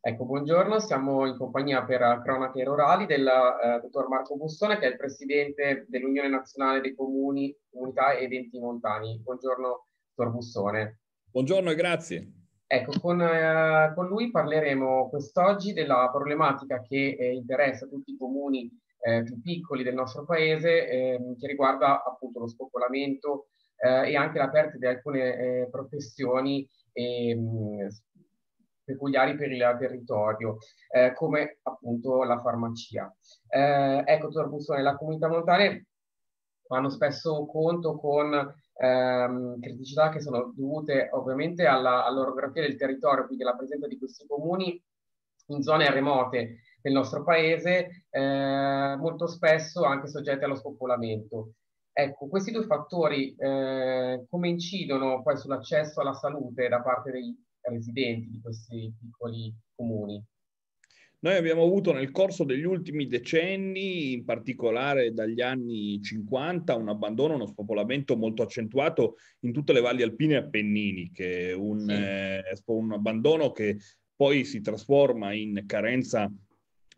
Ecco, buongiorno, siamo in compagnia per cronache rurali del eh, dottor Marco Bussone che è il presidente dell'Unione Nazionale dei Comuni, Comunità e Enti Montani. Buongiorno, dottor Bussone. Buongiorno e grazie. Ecco, con, eh, con lui parleremo quest'oggi della problematica che eh, interessa tutti i comuni eh, più piccoli del nostro paese, ehm, che riguarda appunto lo spopolamento eh, e anche la perdita di alcune eh, professioni e, ehm, peculiari per il territorio, eh, come appunto la farmacia. Eh, ecco, Torbussone, la comunità montane fanno spesso conto con ehm, criticità che sono dovute ovviamente alla, all'orografia del territorio, quindi alla presenza di questi comuni in zone remote del nostro paese, eh, molto spesso anche soggetti allo spopolamento. Ecco, questi due fattori eh, come incidono poi sull'accesso alla salute da parte dei residenti di questi piccoli comuni? Noi abbiamo avuto nel corso degli ultimi decenni, in particolare dagli anni 50, un abbandono, uno spopolamento molto accentuato in tutte le valli alpine e appenniniche, un, sì. eh, un abbandono che poi si trasforma in carenza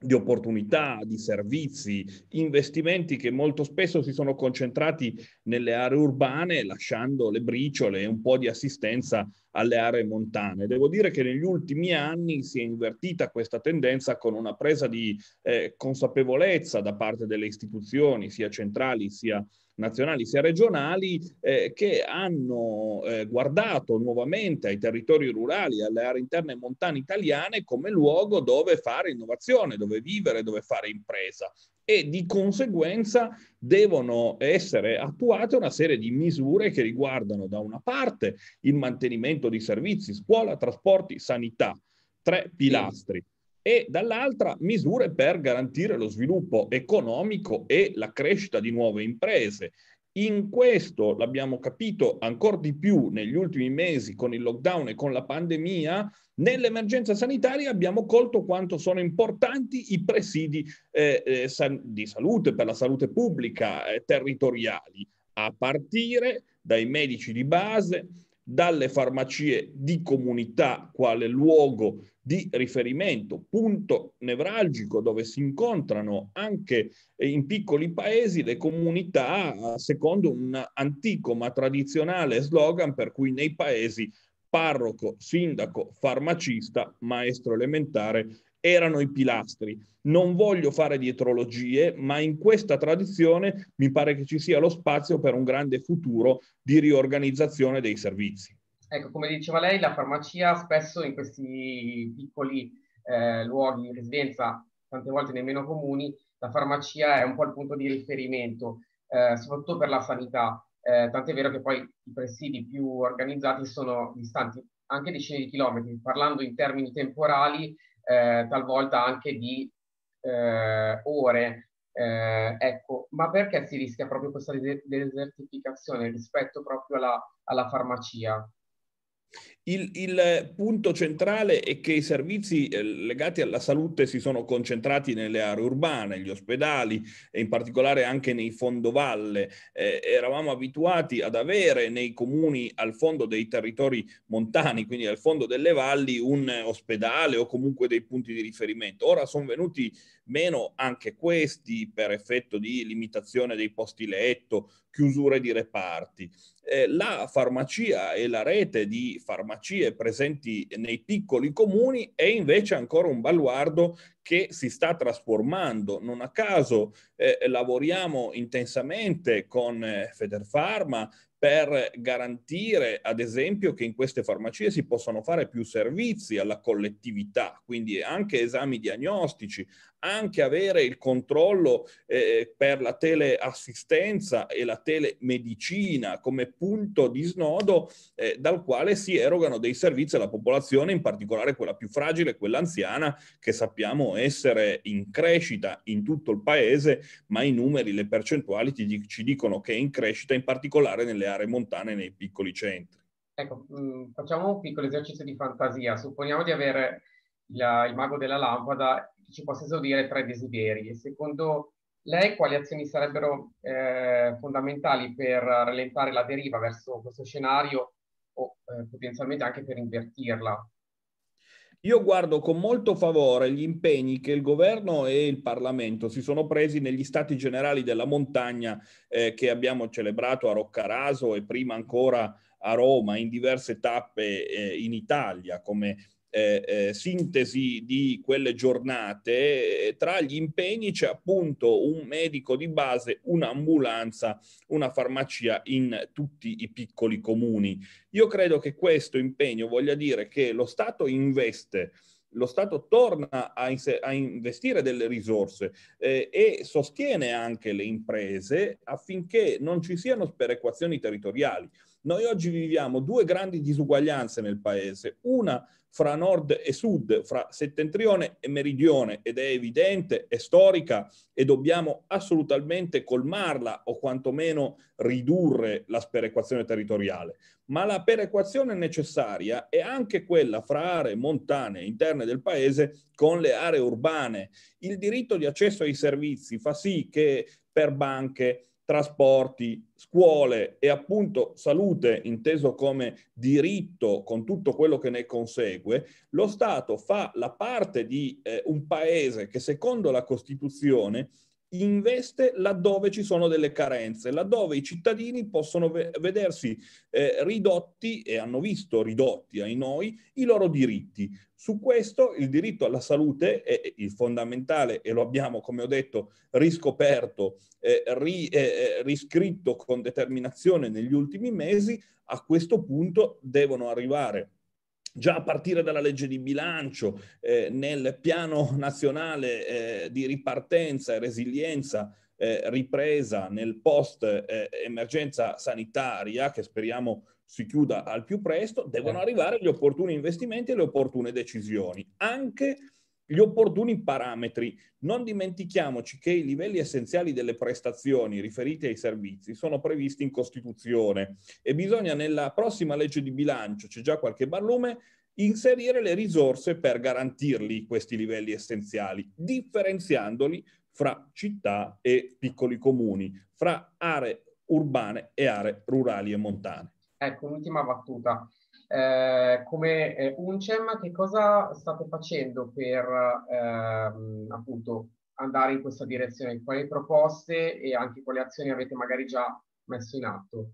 di opportunità, di servizi, investimenti che molto spesso si sono concentrati nelle aree urbane, lasciando le briciole e un po' di assistenza alle aree montane. Devo dire che negli ultimi anni si è invertita questa tendenza con una presa di eh, consapevolezza da parte delle istituzioni, sia centrali sia nazionali sia regionali, eh, che hanno eh, guardato nuovamente ai territori rurali, alle aree interne montane italiane come luogo dove fare innovazione, dove vivere, dove fare impresa e di conseguenza devono essere attuate una serie di misure che riguardano da una parte il mantenimento di servizi, scuola, trasporti, sanità, tre pilastri, e dall'altra misure per garantire lo sviluppo economico e la crescita di nuove imprese in questo l'abbiamo capito ancora di più negli ultimi mesi con il lockdown e con la pandemia. Nell'emergenza sanitaria abbiamo colto quanto sono importanti i presidi eh, eh di salute per la salute pubblica eh, territoriali, a partire dai medici di base, dalle farmacie di comunità quale luogo di riferimento, punto nevralgico dove si incontrano anche eh, in piccoli paesi le comunità secondo un antico ma tradizionale slogan per cui nei paesi parroco, sindaco, farmacista, maestro elementare erano i pilastri. Non voglio fare dietrologie, ma in questa tradizione mi pare che ci sia lo spazio per un grande futuro di riorganizzazione dei servizi. Ecco, come diceva lei, la farmacia spesso in questi piccoli eh, luoghi di residenza, tante volte nemmeno comuni, la farmacia è un po' il punto di riferimento, eh, soprattutto per la sanità. Eh, tant'è vero che poi i presidi più organizzati sono distanti anche decine di chilometri. Parlando in termini temporali, eh, talvolta anche di eh, ore. Eh, ecco, ma perché si rischia proprio questa desertificazione rispetto proprio alla, alla farmacia? Il, il, punto centrale è che i servizi eh, legati alla salute si sono concentrati nelle aree urbane, negli ospedali e in particolare anche nei fondovalle. Eh, eravamo abituati ad avere nei comuni al fondo dei territori montani, quindi al fondo delle valli, un ospedale o comunque dei punti di riferimento. Ora sono venuti meno anche questi per effetto di limitazione dei posti letto, chiusure di reparti. Eh, la farmacia e la rete di farmacie presenti nei piccoli comuni è invece ancora un baluardo che si sta trasformando. Non a caso eh, lavoriamo intensamente con eh, Federpharma per garantire, ad esempio, che in queste farmacie si possano fare più servizi alla collettività, quindi anche esami diagnostici, anche avere il controllo eh, per la teleassistenza e la telemedicina come punto di snodo eh, dal quale si erogano dei servizi alla popolazione, in particolare quella più fragile, quella anziana, che sappiamo essere in crescita in tutto il paese, ma i numeri, le percentuali ci dicono che è in crescita in particolare nelle aree montane nei piccoli centri. Ecco, mh, mm, facciamo un piccolo esercizio di fantasia. Supponiamo di avere la, il mago della lampada che ci possa esaudire tre desideri. E secondo lei quali azioni sarebbero eh, fondamentali per rallentare la deriva verso questo scenario o eh, potenzialmente anche per invertirla? Io guardo con molto favore gli impegni che il governo e il Parlamento si sono presi negli stati generali della montagna eh, che abbiamo celebrato a Roccaraso e prima ancora a Roma in diverse tappe eh, in Italia, come eh, eh, sintesi di quelle giornate, eh, tra gli impegni c'è appunto un medico di base, un'ambulanza, una farmacia in tutti i piccoli comuni. Io credo che questo impegno voglia dire che lo Stato investe lo Stato torna a, inse- a investire delle risorse eh, e sostiene anche le imprese affinché non ci siano sperequazioni territoriali. Noi oggi viviamo due grandi disuguaglianze nel Paese, una fra nord e sud, fra settentrione e meridione ed è evidente, è storica e dobbiamo assolutamente colmarla o quantomeno ridurre la sperequazione territoriale. Ma la perequazione necessaria è anche quella fra aree montane interne del paese con le aree urbane. Il diritto di accesso ai servizi fa sì che per banche, trasporti, scuole e appunto salute inteso come diritto con tutto quello che ne consegue, lo Stato fa la parte di eh, un paese che secondo la Costituzione investe laddove ci sono delle carenze, laddove i cittadini possono vedersi eh, ridotti e hanno visto ridotti ai noi i loro diritti. Su questo il diritto alla salute è il fondamentale e lo abbiamo, come ho detto, riscoperto, eh, ri, eh, eh riscritto con determinazione negli ultimi mesi. A questo punto devono arrivare già a partire dalla legge di bilancio, eh, nel piano nazionale eh, di ripartenza e resilienza, eh, ripresa, nel post eh, emergenza sanitaria, che speriamo si chiuda al più presto, devono eh. arrivare gli opportuni investimenti e le opportune decisioni, anche gli opportuni parametri. Non dimentichiamoci che i livelli essenziali delle prestazioni riferite ai servizi sono previsti in Costituzione e bisogna nella prossima legge di bilancio, c'è già qualche barlume, inserire le risorse per garantirli questi livelli essenziali, differenziandoli fra città e piccoli comuni, fra aree urbane e aree rurali e montane. Ecco, un'ultima battuta. Eh, come eh, Uncem, che cosa state facendo per ehm, appunto andare in questa direzione? Quali proposte e anche quali azioni avete magari già messo in atto?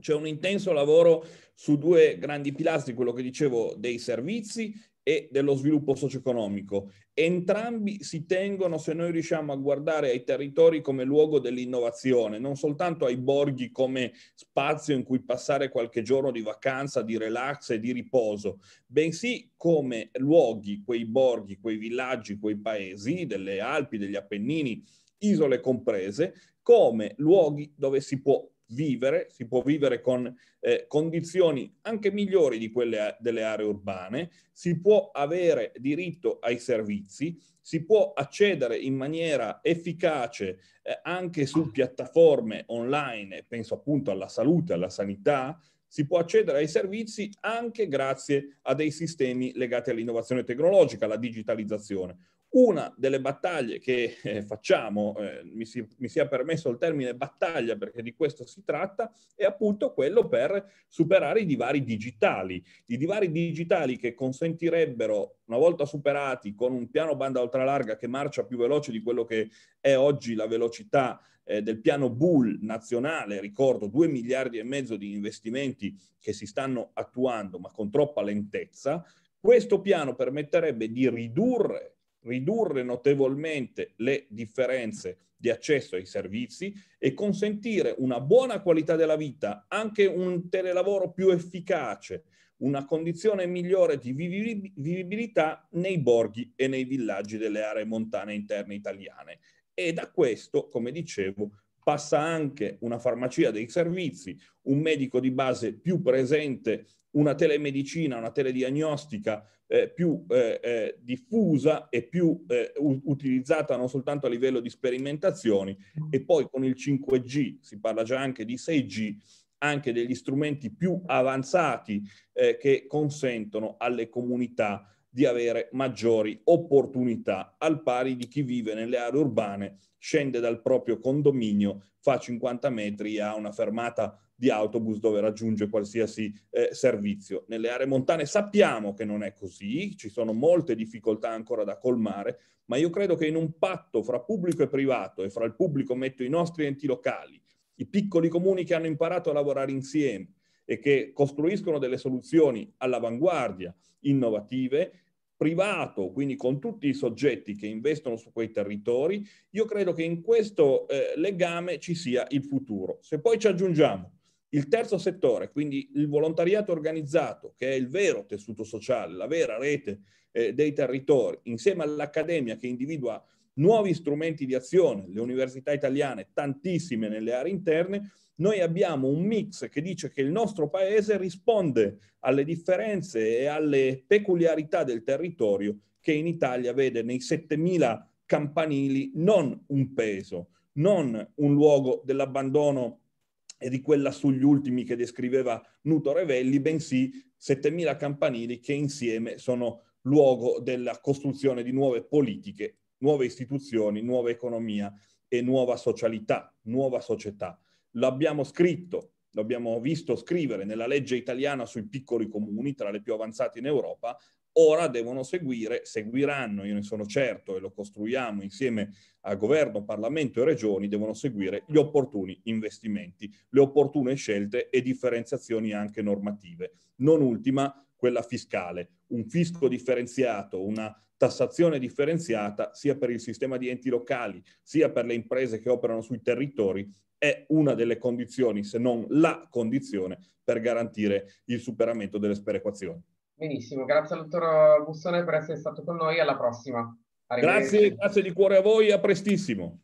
C'è un intenso lavoro su due grandi pilastri, quello che dicevo dei servizi e dello sviluppo socio-economico. Entrambi si tengono se noi riusciamo a guardare ai territori come luogo dell'innovazione, non soltanto ai borghi come spazio in cui passare qualche giorno di vacanza, di relax e di riposo, bensì come luoghi, quei borghi, quei villaggi, quei paesi delle Alpi, degli Appennini, isole comprese, come luoghi dove si può vivere, si può vivere con eh, condizioni anche migliori di quelle eh, delle aree urbane, si può avere diritto ai servizi, si può accedere in maniera efficace eh, anche su piattaforme online, penso appunto alla salute, alla sanità, si può accedere ai servizi anche grazie a dei sistemi legati all'innovazione tecnologica, alla digitalizzazione. Una delle battaglie che eh, facciamo, eh, mi, si, mi, sia permesso il termine battaglia perché di questo si tratta, è appunto quello per superare i divari digitali. I divari digitali che consentirebbero, una volta superati, con un piano banda ultralarga che marcia più veloce di quello che è oggi la velocità eh, del piano Bull nazionale, ricordo 2 miliardi e mezzo di investimenti che si stanno attuando ma con troppa lentezza, questo piano permetterebbe di ridurre ridurre notevolmente le differenze di accesso ai servizi e consentire una buona qualità della vita, anche un telelavoro più efficace, una condizione migliore di vivibilità nei borghi e nei villaggi delle aree montane interne italiane e da questo, come dicevo, passa anche una farmacia dei servizi, un medico di base più presente, una telemedicina, una telediagnostica eh, più eh, eh, diffusa e più eh, utilizzata non soltanto a livello di sperimentazioni e poi con il 5G, si parla già anche di 6G, anche degli strumenti più avanzati eh, che consentono alle comunità di avere maggiori opportunità, al pari di chi vive nelle aree urbane, scende dal proprio condominio, fa 50 metri e ha una fermata di autobus dove raggiunge qualsiasi eh, servizio. Nelle aree montane sappiamo che non è così, ci sono molte difficoltà ancora da colmare, ma io credo che in un patto fra pubblico e privato, e fra il pubblico metto i nostri enti locali, i piccoli comuni che hanno imparato a lavorare insieme e che costruiscono delle soluzioni all'avanguardia, innovative, privato, quindi con tutti i soggetti che investono su quei territori, io credo che in questo eh, legame ci sia il futuro. Se poi ci aggiungiamo il terzo settore, quindi il volontariato organizzato, che è il vero tessuto sociale, la vera rete eh, dei territori, insieme all'accademia che individua nuovi strumenti di azione, le università italiane, tantissime nelle aree interne, noi abbiamo un mix che dice che il nostro paese risponde alle differenze e alle peculiarità del territorio che in Italia vede nei 7.000 campanili non un peso, non un luogo dell'abbandono e di quella sugli ultimi che descriveva Nuto Revelli, bensì 7.000 campanili che insieme sono luogo della costruzione di nuove politiche nuove istituzioni, nuova economia e nuova socialità, nuova società. L'abbiamo scritto, l'abbiamo visto scrivere nella legge italiana sui piccoli comuni, tra le più avanzate in Europa, ora devono seguire, seguiranno, io ne sono certo e lo costruiamo insieme a governo, Parlamento e regioni, devono seguire gli opportuni investimenti, le opportune scelte e differenziazioni anche normative. Non ultima quella fiscale, un fisco differenziato, una tassazione differenziata sia per il sistema di enti locali sia per le imprese che operano sui territori è una delle condizioni, se non la condizione, per garantire il superamento delle sperequazioni. Benissimo, grazie al dottor Bussone per essere stato con noi, alla prossima. Grazie, grazie di cuore a voi, a prestissimo.